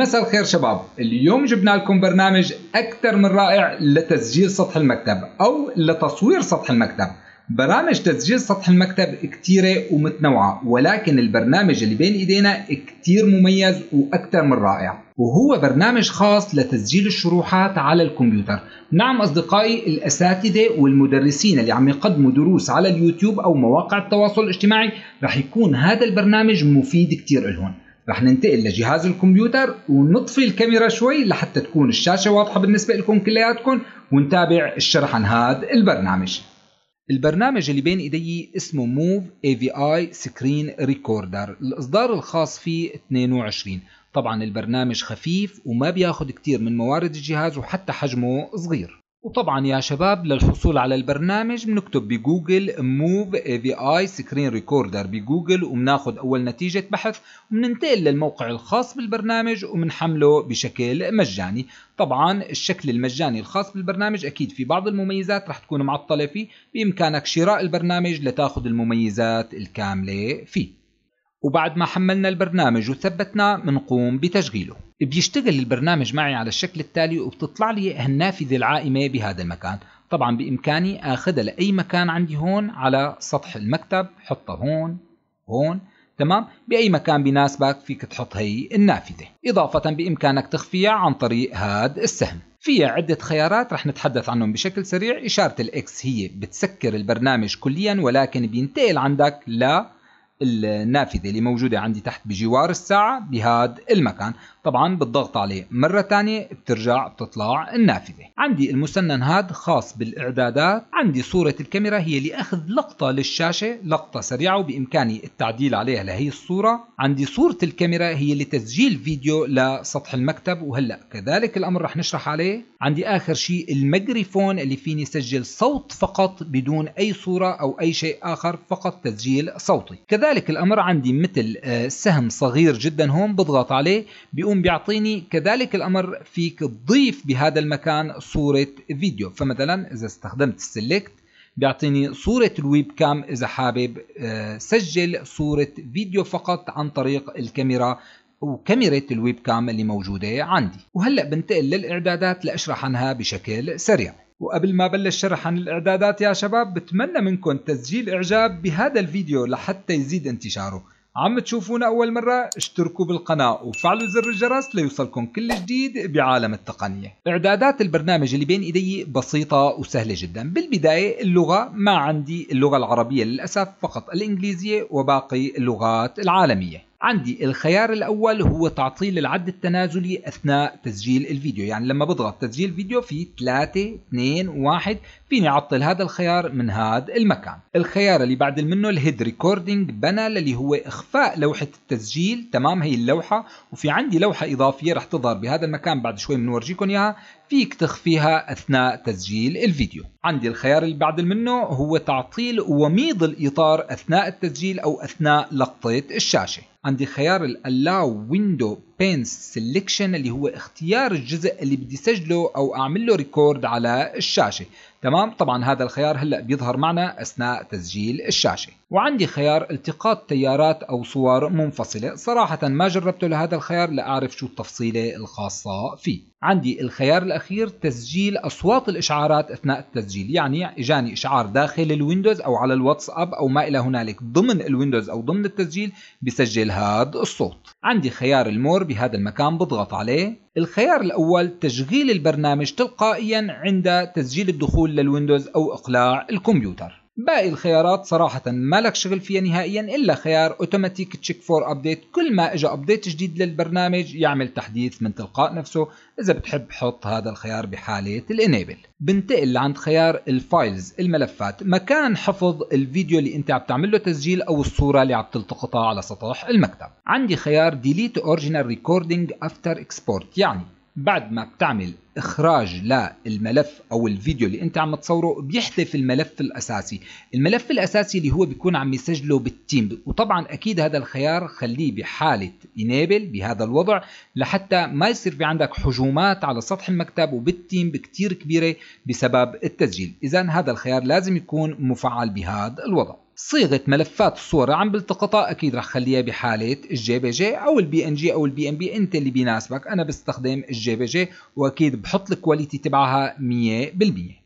مساء الخير شباب اليوم جبنا لكم برنامج أكثر من رائع لتسجيل سطح المكتب أو لتصوير سطح المكتب برامج تسجيل سطح المكتب كتيرة ومتنوعة ولكن البرنامج اللي بين ايدينا كتير مميز واكثر من رائع وهو برنامج خاص لتسجيل الشروحات على الكمبيوتر نعم أصدقائي الأساتذة والمدرسين اللي عم يقدموا دروس على اليوتيوب أو مواقع التواصل الاجتماعي رح يكون هذا البرنامج مفيد كتير لهم رح ننتقل لجهاز الكمبيوتر ونطفي الكاميرا شوي لحتى تكون الشاشة واضحة بالنسبة لكم كلياتكم ونتابع الشرح عن هذا البرنامج البرنامج اللي بين ايدي اسمه موف اي في اي سكرين ريكوردر الاصدار الخاص فيه 22 طبعا البرنامج خفيف وما بياخد كتير من موارد الجهاز وحتى حجمه صغير وطبعا يا شباب للحصول على البرنامج بنكتب بجوجل موف في اي سكرين ريكوردر بجوجل وبناخذ اول نتيجة بحث وبننتقل للموقع الخاص بالبرنامج وبنحمله بشكل مجاني طبعا الشكل المجاني الخاص بالبرنامج اكيد في بعض المميزات رح تكون معطلة فيه بامكانك شراء البرنامج لتاخد المميزات الكاملة فيه وبعد ما حملنا البرنامج وثبتناه بنقوم بتشغيله بيشتغل البرنامج معي على الشكل التالي وبتطلع لي هالنافذة العائمة بهذا المكان طبعا بإمكاني أخذها لأي مكان عندي هون على سطح المكتب حطها هون هون تمام بأي مكان بيناسبك فيك تحط هي النافذة إضافة بإمكانك تخفيها عن طريق هاد السهم في عدة خيارات رح نتحدث عنهم بشكل سريع إشارة الإكس هي بتسكر البرنامج كليا ولكن بينتقل عندك لا النافذة اللي موجودة عندي تحت بجوار الساعة بهذا المكان طبعا بالضغط عليه مرة ثانية بترجع بتطلع النافذة عندي المسنن هذا خاص بالإعدادات عندي صورة الكاميرا هي لأخذ لقطة للشاشة لقطة سريعة وبإمكاني التعديل عليها لهي الصورة عندي صورة الكاميرا هي لتسجيل فيديو لسطح المكتب وهلأ كذلك الأمر رح نشرح عليه عندي آخر شيء الميكروفون اللي فيني سجل صوت فقط بدون أي صورة أو أي شيء آخر فقط تسجيل صوتي كذلك كذلك الأمر عندي مثل آه، سهم صغير جدا هون بضغط عليه بيقوم بيعطيني كذلك الأمر فيك تضيف بهذا المكان صورة فيديو فمثلا إذا استخدمت سيلكت بيعطيني صورة الويب كام إذا حابب آه، سجل صورة فيديو فقط عن طريق الكاميرا وكاميرا الويب كام اللي موجودة عندي وهلأ بنتقل للإعدادات لأشرح عنها بشكل سريع وقبل ما بلش شرح عن الاعدادات يا شباب بتمنى منكم تسجيل اعجاب بهذا الفيديو لحتى يزيد انتشاره عم تشوفونا اول مرة اشتركوا بالقناة وفعلوا زر الجرس ليوصلكم كل جديد بعالم التقنية اعدادات البرنامج اللي بين ايدي بسيطة وسهلة جدا بالبداية اللغة ما عندي اللغة العربية للأسف فقط الانجليزية وباقي اللغات العالمية عندي الخيار الأول هو تعطيل العد التنازلي أثناء تسجيل الفيديو يعني لما بضغط تسجيل فيديو في 3 2 1 فيني أعطل هذا الخيار من هذا المكان الخيار اللي بعد منه الهيد ريكوردينج بانل اللي هو إخفاء لوحة التسجيل تمام هي اللوحة وفي عندي لوحة إضافية رح تظهر بهذا المكان بعد شوي بنورجيكم إياها فيك تخفيها أثناء تسجيل الفيديو عندي الخيار اللي بعد منه هو تعطيل وميض الإطار أثناء التسجيل أو أثناء لقطة الشاشة عندي خيار الـ Allow Window بينس سيلكشن اللي هو اختيار الجزء اللي بدي سجله او اعمل له ريكورد على الشاشه تمام طبعا هذا الخيار هلا بيظهر معنا اثناء تسجيل الشاشه وعندي خيار التقاط تيارات او صور منفصله صراحه ما جربته لهذا الخيار لاعرف شو التفصيله الخاصه فيه عندي الخيار الاخير تسجيل اصوات الاشعارات اثناء التسجيل يعني اجاني اشعار داخل الويندوز او على الواتساب او ما الى هنالك ضمن الويندوز او ضمن التسجيل بسجل هذا الصوت عندي خيار المور بهذا المكان بضغط عليه الخيار الأول تشغيل البرنامج تلقائيا عند تسجيل الدخول للويندوز أو إقلاع الكمبيوتر باقي الخيارات صراحة ما لك شغل فيها نهائيا إلا خيار اوتوماتيك تشيك فور ابديت كل ما اجى ابديت جديد للبرنامج يعمل تحديث من تلقاء نفسه إذا بتحب حط هذا الخيار بحالة الانيبل بنتقل عند خيار الفايلز الملفات مكان حفظ الفيديو اللي انت عم تعمل له تسجيل او الصورة اللي عم تلتقطها على سطح المكتب عندي خيار ديليت اوريجينال ريكوردينج افتر اكسبورت يعني بعد ما بتعمل اخراج للملف او الفيديو اللي انت عم تصوره بيحذف الملف الاساسي الملف الاساسي اللي هو بيكون عم يسجله بالتيم وطبعا اكيد هذا الخيار خليه بحالة انيبل بهذا الوضع لحتى ما يصير في عندك حجومات على سطح المكتب وبالتيم بكتير كبيرة بسبب التسجيل اذا هذا الخيار لازم يكون مفعل بهذا الوضع صيغه ملفات الصوره عم بلتقطها اكيد رح خليها بحاله الجي بي جي او البي ان جي او البي ام بي انت اللي بيناسبك انا بستخدم الجي بي جي واكيد بحط الكواليتي تبعها 100%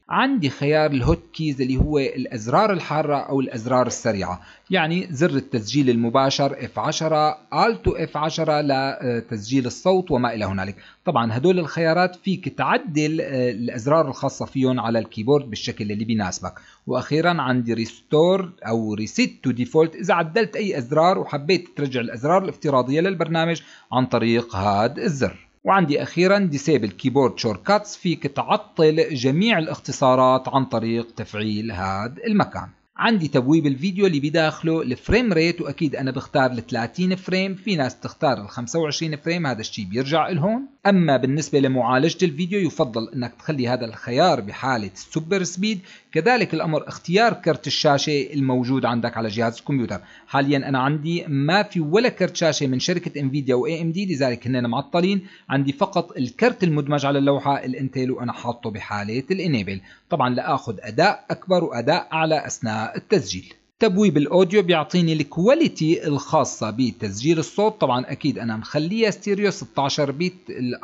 عندي خيار الهوت كيز اللي هو الأزرار الحارة أو الأزرار السريعة يعني زر التسجيل المباشر F10 Alt F10 لتسجيل آه، الصوت وما إلى هنالك طبعا هدول الخيارات فيك تعدل آه، الأزرار الخاصة فيهم على الكيبورد بالشكل اللي بيناسبك وأخيرا عندي ريستور أو ريسيت تو ديفولت إذا عدلت أي أزرار وحبيت ترجع الأزرار الافتراضية للبرنامج عن طريق هذا الزر وعندي أخيرا ديسيبل كيبورد شورت كاتس فيك تعطل جميع الاختصارات عن طريق تفعيل هذا المكان عندي تبويب الفيديو اللي بداخله الفريم ريت واكيد انا بختار ال 30 فريم في ناس تختار ال 25 فريم هذا الشيء بيرجع لهون أما بالنسبة لمعالجة الفيديو يفضل أنك تخلي هذا الخيار بحالة السوبر سبيد كذلك الأمر اختيار كرت الشاشة الموجود عندك على جهاز الكمبيوتر حاليا أنا عندي ما في ولا كرت شاشة من شركة انفيديا واي ام دي لذلك هن معطلين عندي فقط الكرت المدمج على اللوحة الانتل وأنا حاطه بحالة الانيبل طبعا لأخذ أداء أكبر وأداء أعلى أثناء التسجيل تبويب الاوديو بيعطيني الكواليتي الخاصة بتسجيل الصوت طبعا اكيد انا مخليها ستيريو 16 بيت ال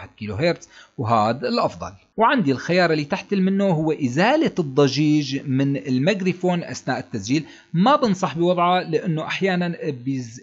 44.1 كيلو هرتز وهذا الافضل وعندي الخيار اللي تحت منه هو إزالة الضجيج من الميكروفون أثناء التسجيل ما بنصح بوضعه لأنه أحيانا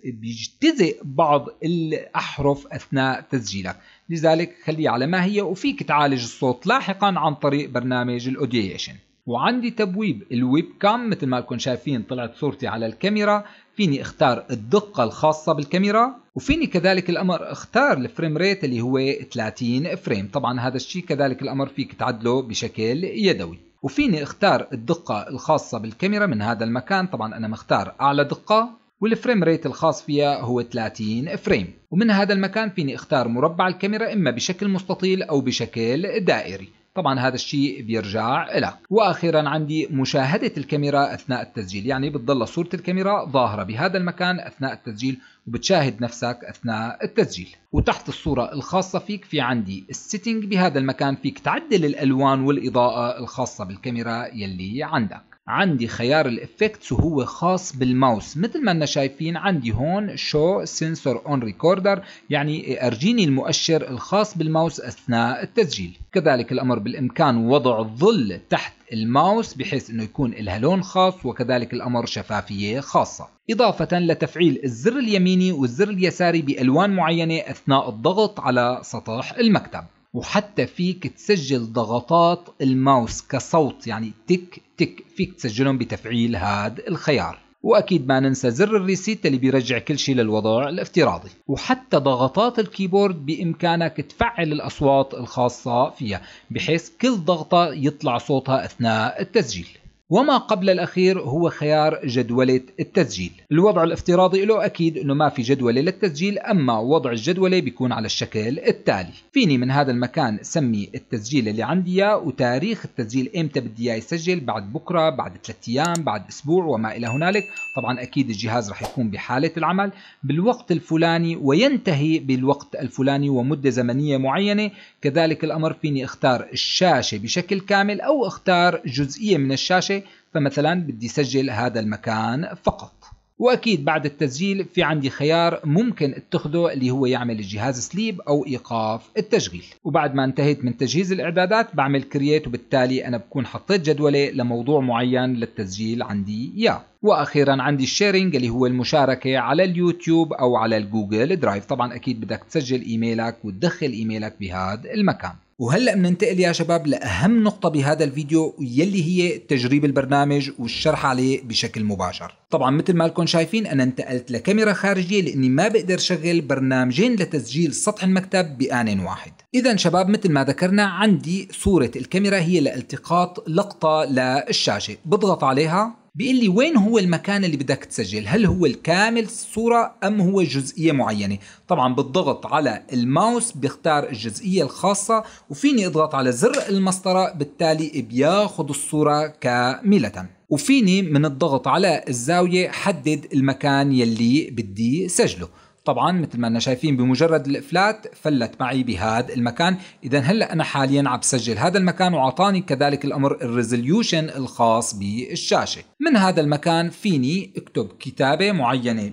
بيجتزئ بعض الأحرف أثناء تسجيلك لذلك خليه على ما هي وفيك تعالج الصوت لاحقا عن طريق برنامج الأوديشن وعندي تبويب الويب كام مثل ما لكم شايفين طلعت صورتي على الكاميرا فيني اختار الدقة الخاصة بالكاميرا وفيني كذلك الامر اختار الفريم ريت اللي هو 30 فريم طبعا هذا الشيء كذلك الامر فيك تعدله بشكل يدوي وفيني اختار الدقة الخاصة بالكاميرا من هذا المكان طبعا انا مختار اعلى دقة والفريم ريت الخاص فيها هو 30 فريم ومن هذا المكان فيني اختار مربع الكاميرا اما بشكل مستطيل او بشكل دائري طبعا هذا الشيء بيرجع لك واخيرا عندي مشاهده الكاميرا اثناء التسجيل يعني بتضل صوره الكاميرا ظاهره بهذا المكان اثناء التسجيل وبتشاهد نفسك اثناء التسجيل وتحت الصوره الخاصه فيك في عندي السيتنج بهذا المكان فيك تعدل الالوان والاضاءه الخاصه بالكاميرا يلي عندك عندي خيار الافكتس وهو خاص بالماوس مثل ما انا شايفين عندي هون شو سنسور اون ريكوردر يعني ارجيني المؤشر الخاص بالماوس اثناء التسجيل كذلك الامر بالامكان وضع الظل تحت الماوس بحيث انه يكون لها لون خاص وكذلك الامر شفافيه خاصه اضافه لتفعيل الزر اليميني والزر اليساري بالوان معينه اثناء الضغط على سطح المكتب وحتى فيك تسجل ضغطات الماوس كصوت يعني تك تك فيك تسجلهم بتفعيل هذا الخيار واكيد ما ننسى زر الريسيت اللي بيرجع كل شيء للوضع الافتراضي وحتى ضغطات الكيبورد بامكانك تفعل الاصوات الخاصه فيها بحيث كل ضغطه يطلع صوتها اثناء التسجيل وما قبل الأخير هو خيار جدولة التسجيل الوضع الافتراضي له أكيد أنه ما في جدولة للتسجيل أما وضع الجدولة بيكون على الشكل التالي فيني من هذا المكان سمي التسجيل اللي عندي إياه وتاريخ التسجيل إمتى بدي إياه يسجل بعد بكرة بعد ثلاث أيام بعد أسبوع وما إلى هنالك طبعا أكيد الجهاز رح يكون بحالة العمل بالوقت الفلاني وينتهي بالوقت الفلاني ومدة زمنية معينة كذلك الأمر فيني اختار الشاشة بشكل كامل أو اختار جزئية من الشاشة فمثلا بدي سجل هذا المكان فقط واكيد بعد التسجيل في عندي خيار ممكن اتخذه اللي هو يعمل الجهاز سليب او ايقاف التشغيل وبعد ما انتهيت من تجهيز الاعدادات بعمل كرييت وبالتالي انا بكون حطيت جدوله لموضوع معين للتسجيل عندي يا واخيرا عندي الشيرنج اللي هو المشاركه على اليوتيوب او على الجوجل درايف طبعا اكيد بدك تسجل ايميلك وتدخل ايميلك بهذا المكان وهلا بننتقل يا شباب لاهم نقطة بهذا الفيديو يلي هي تجريب البرنامج والشرح عليه بشكل مباشر. طبعا مثل ما لكم شايفين انا انتقلت لكاميرا خارجية لاني ما بقدر شغل برنامجين لتسجيل سطح المكتب بآن واحد. اذا شباب مثل ما ذكرنا عندي صورة الكاميرا هي لالتقاط لقطة للشاشة، بضغط عليها بيقول لي وين هو المكان اللي بدك تسجل هل هو الكامل الصورة أم هو جزئية معينة طبعا بالضغط على الماوس بيختار الجزئية الخاصة وفيني اضغط على زر المسطرة بالتالي بياخد الصورة كاملة وفيني من الضغط على الزاوية حدد المكان يلي بدي سجله طبعا مثل ما انا شايفين بمجرد الافلات فلت معي بهذا المكان اذا هلا انا حاليا عم بسجل هذا المكان وعطاني كذلك الامر الريزوليوشن الخاص بالشاشه من هذا المكان فيني اكتب كتابه معينه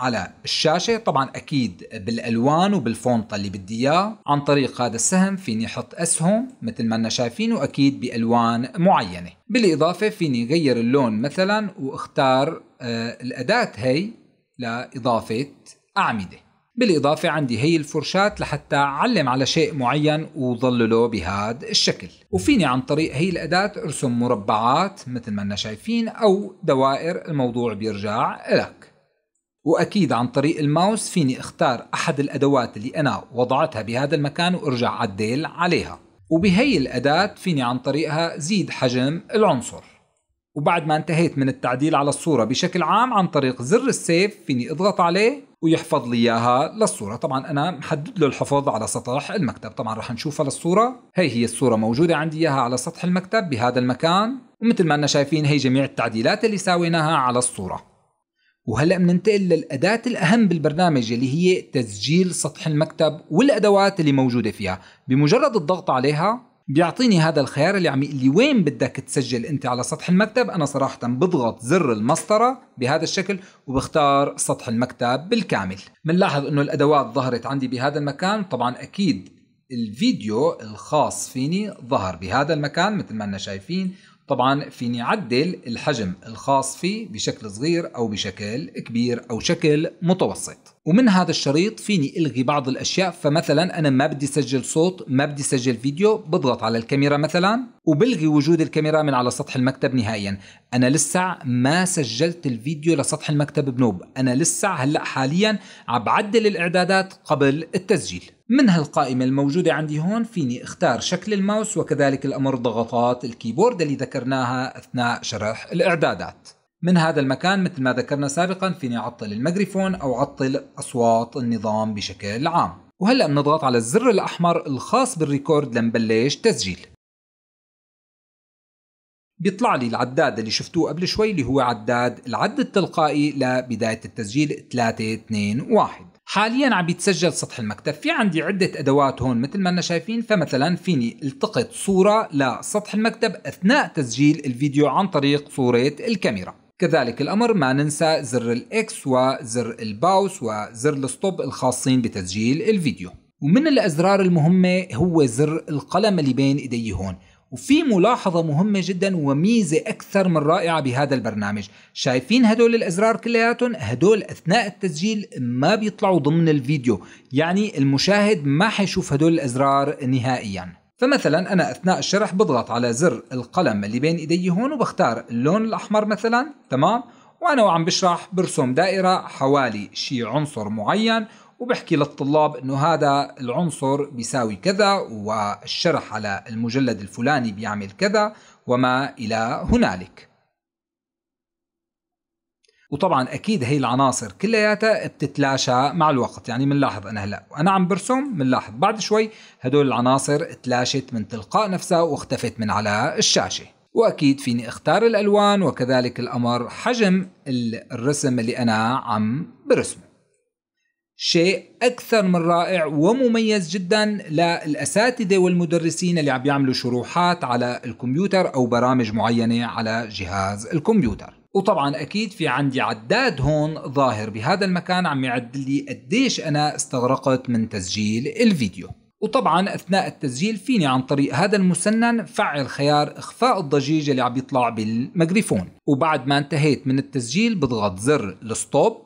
على الشاشة طبعا أكيد بالألوان وبالفونت اللي بدي إياه عن طريق هذا السهم فيني أحط أسهم مثل ما أنا شايفين وأكيد بألوان معينة بالإضافة فيني غير اللون مثلا وأختار آه الأداة هي لإضافة أعمدة بالإضافة عندي هي الفرشاة لحتى أعلم على شيء معين وظلله بهذا الشكل وفيني عن طريق هي الأداة أرسم مربعات مثل ما أنا شايفين أو دوائر الموضوع بيرجع لك وأكيد عن طريق الماوس فيني اختار أحد الأدوات اللي أنا وضعتها بهذا المكان وارجع عدل عليها وبهي الأداة فيني عن طريقها زيد حجم العنصر وبعد ما انتهيت من التعديل على الصورة بشكل عام عن طريق زر السيف فيني اضغط عليه ويحفظ لي اياها للصوره طبعا انا محدد له الحفظ على سطح المكتب طبعا رح نشوفها للصوره هي هي الصوره موجوده عندي اياها على سطح المكتب بهذا المكان ومثل ما انا شايفين هي جميع التعديلات اللي ساويناها على الصوره وهلا بننتقل للاداه الاهم بالبرنامج اللي هي تسجيل سطح المكتب والادوات اللي موجوده فيها بمجرد الضغط عليها بيعطيني هذا الخيار اللي عم اللي وين بدك تسجل انت على سطح المكتب انا صراحه بضغط زر المسطره بهذا الشكل وبختار سطح المكتب بالكامل بنلاحظ انه الادوات ظهرت عندي بهذا المكان طبعا اكيد الفيديو الخاص فيني ظهر بهذا المكان مثل ما انا شايفين طبعا فيني عدل الحجم الخاص فيه بشكل صغير او بشكل كبير او شكل متوسط ومن هذا الشريط فيني الغي بعض الاشياء فمثلا انا ما بدي سجل صوت ما بدي سجل فيديو بضغط على الكاميرا مثلا وبلغي وجود الكاميرا من على سطح المكتب نهائيا انا لسه ما سجلت الفيديو لسطح المكتب بنوب انا لسه هلا حاليا عم بعدل الاعدادات قبل التسجيل من هالقائمة الموجودة عندي هون فيني اختار شكل الماوس وكذلك الأمر ضغطات الكيبورد اللي ذكرناها أثناء شرح الإعدادات من هذا المكان مثل ما ذكرنا سابقا فيني أعطل الميكروفون أو أعطل أصوات النظام بشكل عام وهلأ بنضغط على الزر الأحمر الخاص بالريكورد لنبلش تسجيل بيطلع لي العداد اللي شفتوه قبل شوي اللي هو عداد العد التلقائي لبداية التسجيل 3 2 1 حاليا عم بيتسجل سطح المكتب في عندي عدة أدوات هون مثل ما أنا شايفين فمثلا فيني التقط صورة لسطح المكتب أثناء تسجيل الفيديو عن طريق صورة الكاميرا كذلك الأمر ما ننسى زر الإكس وزر الباوس وزر الستوب الخاصين بتسجيل الفيديو ومن الأزرار المهمة هو زر القلم اللي بين إيدي هون وفي ملاحظة مهمة جدا وميزة أكثر من رائعة بهذا البرنامج شايفين هدول الأزرار كلياتهم هدول أثناء التسجيل ما بيطلعوا ضمن الفيديو يعني المشاهد ما حيشوف هدول الأزرار نهائياً فمثلا أنا أثناء الشرح بضغط على زر القلم اللي بين إيدي هون وبختار اللون الأحمر مثلا تمام وأنا وعم بشرح برسم دائرة حوالي شي عنصر معين وبحكي للطلاب انه هذا العنصر بيساوي كذا والشرح على المجلد الفلاني بيعمل كذا وما الى هنالك وطبعا اكيد هي العناصر كلياتها بتتلاشى مع الوقت يعني بنلاحظ انا هلا وانا عم برسم بنلاحظ بعد شوي هدول العناصر تلاشت من تلقاء نفسها واختفت من على الشاشه واكيد فيني اختار الالوان وكذلك الامر حجم الرسم اللي انا عم برسمه شيء أكثر من رائع ومميز جدا للأساتذة والمدرسين اللي عم بيعملوا شروحات على الكمبيوتر أو برامج معينة على جهاز الكمبيوتر وطبعا اكيد في عندي عداد هون ظاهر بهذا المكان عم يعد لي قديش انا استغرقت من تسجيل الفيديو وطبعا اثناء التسجيل فيني عن طريق هذا المسنن فعل خيار اخفاء الضجيج اللي عم يطلع بالميكروفون وبعد ما انتهيت من التسجيل بضغط زر الستوب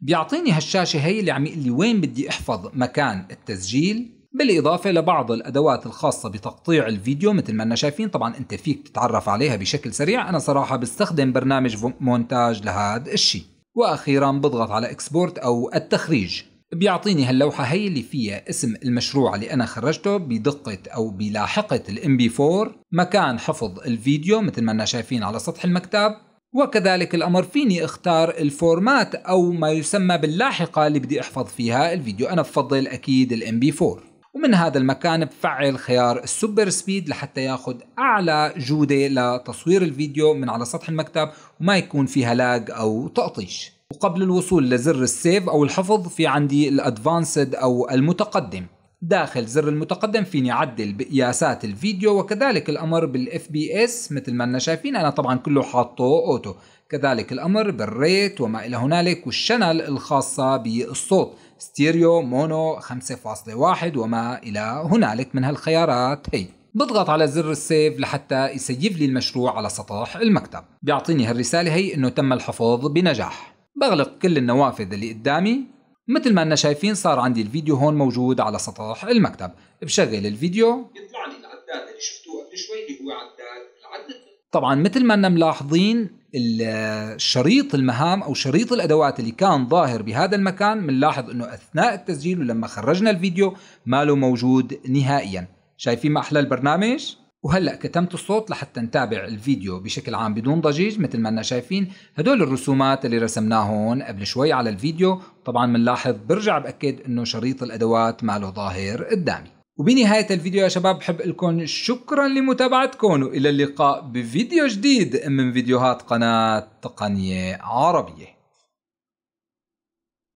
بيعطيني هالشاشه هي اللي عم يقول لي وين بدي احفظ مكان التسجيل بالإضافة لبعض الأدوات الخاصة بتقطيع الفيديو مثل ما أنا شايفين طبعا أنت فيك تتعرف عليها بشكل سريع أنا صراحة بستخدم برنامج مونتاج لهذا الشيء وأخيرا بضغط على إكسبورت أو التخريج بيعطيني هاللوحة هي اللي فيها اسم المشروع اللي أنا خرجته بدقة أو بلاحقة الام بي 4 مكان حفظ الفيديو مثل ما أنا شايفين على سطح المكتب وكذلك الأمر فيني اختار الفورمات أو ما يسمى باللاحقة اللي بدي أحفظ فيها الفيديو أنا بفضل أكيد الام بي 4 ومن هذا المكان بفعل خيار السوبر سبيد لحتى ياخذ أعلى جودة لتصوير الفيديو من على سطح المكتب وما يكون فيها لاج أو تقطيش وقبل الوصول لزر السيف أو الحفظ في عندي الأدفانسد أو المتقدم داخل زر المتقدم فيني عدل بقياسات الفيديو وكذلك الامر بالاف بي اس مثل ما انا شايفين انا طبعا كله حاطه اوتو كذلك الأمر بالريت وما إلى هنالك والشنل الخاصة بالصوت ستيريو مونو 5.1 وما إلى هنالك من هالخيارات هي بضغط على زر السيف لحتى يسيف لي المشروع على سطح المكتب بيعطيني هالرسالة هي أنه تم الحفظ بنجاح بغلق كل النوافذ اللي قدامي مثل ما أنا شايفين صار عندي الفيديو هون موجود على سطح المكتب بشغل الفيديو يطلع لي العداد اللي شفتوه قبل شوي اللي هو عداد العدد طبعا مثل ما أنا ملاحظين الشريط المهام او شريط الادوات اللي كان ظاهر بهذا المكان بنلاحظ انه اثناء التسجيل ولما خرجنا الفيديو ما له موجود نهائيا شايفين ما احلى البرنامج وهلا كتمت الصوت لحتى نتابع الفيديو بشكل عام بدون ضجيج مثل ما انا شايفين هدول الرسومات اللي رسمناهم قبل شوي على الفيديو طبعا بنلاحظ برجع باكد انه شريط الادوات ما له ظاهر قدامي وبنهاية الفيديو يا شباب بحب لكم شكرا لمتابعتكم وإلى اللقاء بفيديو جديد من فيديوهات قناة تقنية عربية